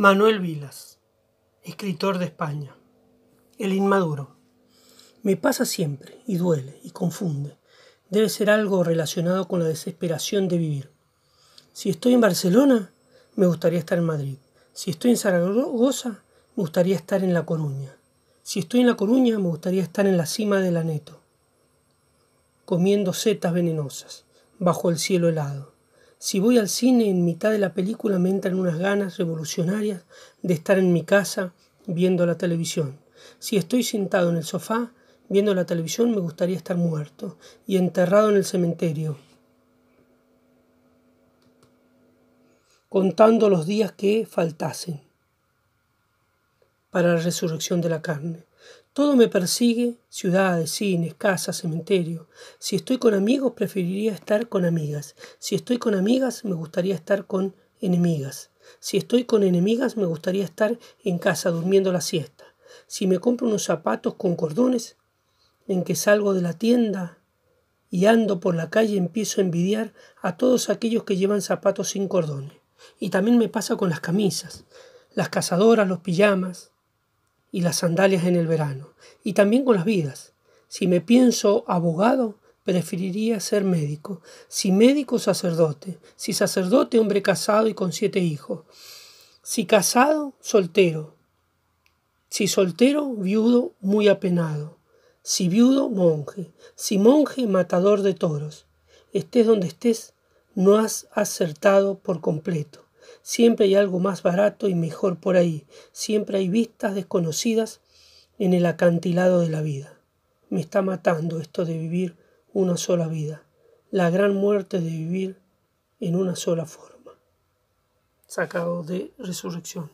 Manuel Vilas, escritor de España. El inmaduro. Me pasa siempre, y duele, y confunde. Debe ser algo relacionado con la desesperación de vivir. Si estoy en Barcelona, me gustaría estar en Madrid. Si estoy en Zaragoza, me gustaría estar en La Coruña. Si estoy en La Coruña, me gustaría estar en la cima del Aneto, comiendo setas venenosas, bajo el cielo helado. Si voy al cine en mitad de la película me entran unas ganas revolucionarias de estar en mi casa viendo la televisión. Si estoy sentado en el sofá viendo la televisión me gustaría estar muerto y enterrado en el cementerio. contando los días que faltasen para la resurrección de la carne. Todo me persigue, ciudades, cines, casas, cementerio. Si estoy con amigos, preferiría estar con amigas. Si estoy con amigas, me gustaría estar con enemigas. Si estoy con enemigas, me gustaría estar en casa durmiendo la siesta. Si me compro unos zapatos con cordones, en que salgo de la tienda y ando por la calle, empiezo a envidiar a todos aquellos que llevan zapatos sin cordones. Y también me pasa con las camisas, las cazadoras, los pijamas, y las sandalias en el verano, y también con las vidas. Si me pienso abogado, preferiría ser médico, si médico sacerdote, si sacerdote hombre casado y con siete hijos, si casado soltero, si soltero viudo muy apenado, si viudo monje, si monje matador de toros, estés donde estés, no has acertado por completo. Siempre hay algo más barato y mejor por ahí. Siempre hay vistas desconocidas en el acantilado de la vida. Me está matando esto de vivir una sola vida. La gran muerte de vivir en una sola forma. Sacado de Resurrección.